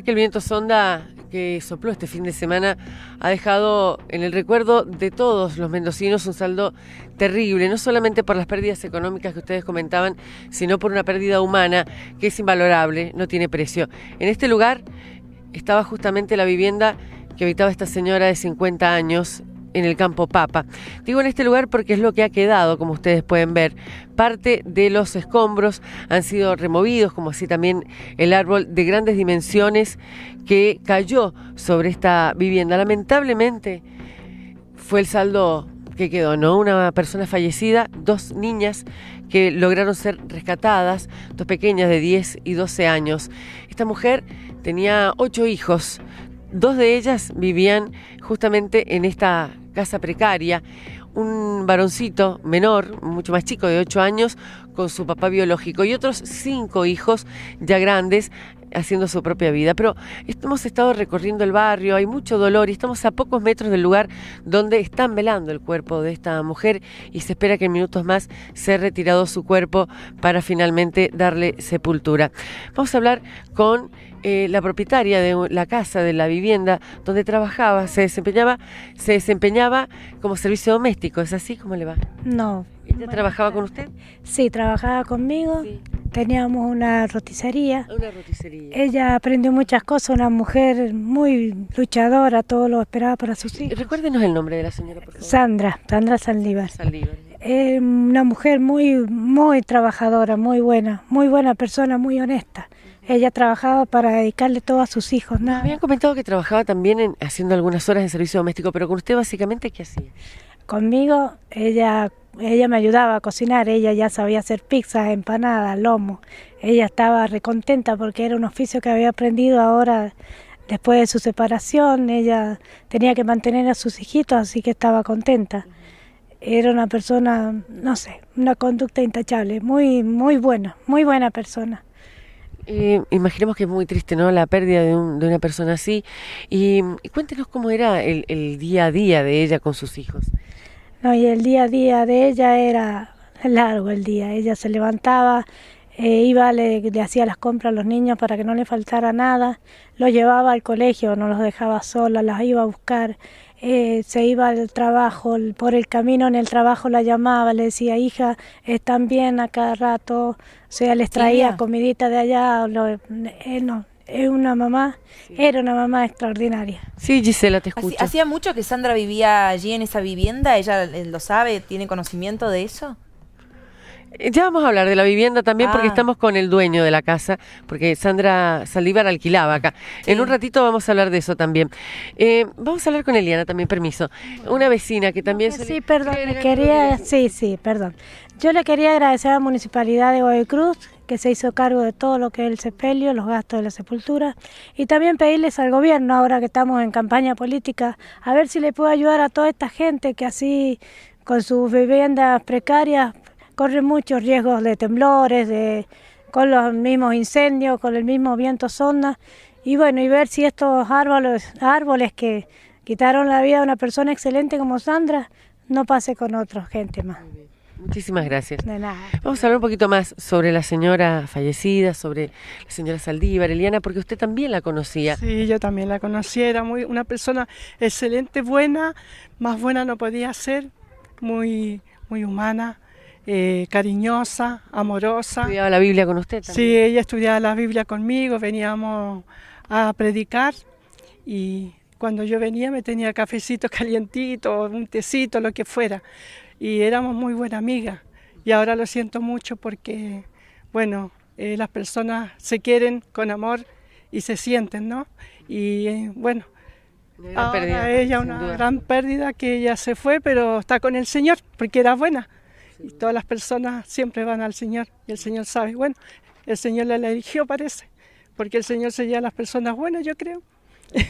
que el viento sonda que sopló este fin de semana ha dejado en el recuerdo de todos los mendocinos un saldo terrible, no solamente por las pérdidas económicas que ustedes comentaban, sino por una pérdida humana que es invalorable, no tiene precio. En este lugar estaba justamente la vivienda que habitaba esta señora de 50 años, en el campo Papa. Digo en este lugar porque es lo que ha quedado, como ustedes pueden ver. Parte de los escombros han sido removidos, como así también el árbol de grandes dimensiones que cayó sobre esta vivienda. Lamentablemente fue el saldo que quedó, ¿no? Una persona fallecida, dos niñas que lograron ser rescatadas, dos pequeñas de 10 y 12 años. Esta mujer tenía ocho hijos, dos de ellas vivían justamente en esta casa precaria, un varoncito menor, mucho más chico, de 8 años, con su papá biológico y otros cinco hijos ya grandes haciendo su propia vida. Pero hemos estado recorriendo el barrio, hay mucho dolor y estamos a pocos metros del lugar donde están velando el cuerpo de esta mujer y se espera que en minutos más ha retirado su cuerpo para finalmente darle sepultura. Vamos a hablar con eh, la propietaria de la casa, de la vivienda donde trabajaba, se desempeñaba, se desempeñaba como servicio doméstico, ¿es así? como le va? No. ¿Ella trabajaba con usted? Sí, trabajaba conmigo. Sí teníamos una roticería. Una Ella aprendió muchas cosas, una mujer muy luchadora, todo lo esperaba para sus hijos. Recuérdenos el nombre de la señora, Sandra, Sandra Saldívar. Saldívar. una mujer muy, muy trabajadora, muy buena, muy buena persona, muy honesta. Ella trabajaba para dedicarle todo a sus hijos. ¿no? Me habían comentado que trabajaba también haciendo algunas horas de servicio doméstico, pero con usted básicamente, ¿qué hacía? Conmigo, ella ella me ayudaba a cocinar, ella ya sabía hacer pizzas, empanadas, lomo. Ella estaba recontenta porque era un oficio que había aprendido ahora después de su separación, ella tenía que mantener a sus hijitos, así que estaba contenta. Era una persona, no sé, una conducta intachable, muy muy buena, muy buena persona. Eh, imaginemos que es muy triste, ¿no? La pérdida de, de una persona así. Y, y, cuéntenos cómo era el, el día a día de ella con sus hijos. No, y el día a día de ella era largo el día. Ella se levantaba, eh, iba, le, hacía las compras a los niños para que no le faltara nada, los llevaba al colegio, no los dejaba sola, las iba a buscar, eh, se iba al trabajo, por el camino en el trabajo la llamaba, le decía, hija, están bien a cada rato, o sea, les traía comidita de allá, lo, eh, no, es una mamá, era una mamá extraordinaria. Sí, Gisela, te escucho. ¿Hacía mucho que Sandra vivía allí en esa vivienda? ¿Ella eh, lo sabe? ¿Tiene conocimiento de eso? Eh, ya vamos a hablar de la vivienda también porque ah. estamos con el dueño de la casa, porque Sandra Saldívar alquilaba acá. En un ratito vamos a hablar de eso también. Eh, vamos a hablar con Eliana también, permiso. Una vecina que también... sí, perdón, quería... Sí, sí, perdón. Yo le quería agradecer a la Municipalidad de Guaycruz que se hizo cargo de todo lo que es el sepelio, los gastos de la sepultura, y también pedirles al gobierno, ahora que estamos en campaña política, a ver si le puede ayudar a toda esta gente que así con sus viviendas precarias corren muchos riesgos de temblores, de, con los mismos incendios, con el mismo viento sonda, y bueno, y ver si estos árboles, árboles que quitaron la vida a una persona excelente como Sandra, no pase con otra gente más. Muchísimas gracias. De nada. Vamos a hablar un poquito más sobre la señora fallecida, sobre la señora Saldívar, Eliana, porque usted también la conocía. Sí, yo también la conocía, era muy, una persona excelente, buena, más buena no podía ser, muy, muy humana. Eh, cariñosa, amorosa. ¿Estudiaba la Biblia con usted también? Sí, ella estudiaba la Biblia conmigo, veníamos a predicar y cuando yo venía me tenía cafecito calientito, un tecito, lo que fuera. Y éramos muy buenas amigas. Y ahora lo siento mucho porque, bueno, eh, las personas se quieren con amor y se sienten, ¿no? Y eh, bueno, ahora ella una gran pérdida que ella se fue, pero está con el Señor porque era buena. Y todas las personas siempre van al Señor y el Señor sabe, bueno, el Señor la eligió parece, porque el Señor se lleva a las personas buenas, yo creo.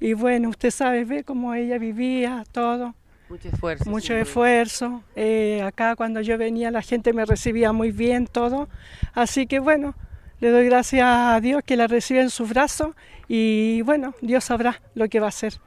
Y, bueno, usted sabe, ve cómo ella vivía, todo. Mucho esfuerzo. Mucho esfuerzo. Eh, acá cuando yo venía la gente me recibía muy bien, todo. Así que bueno, le doy gracias a Dios que la recibe en sus brazos y bueno, Dios sabrá lo que va a hacer.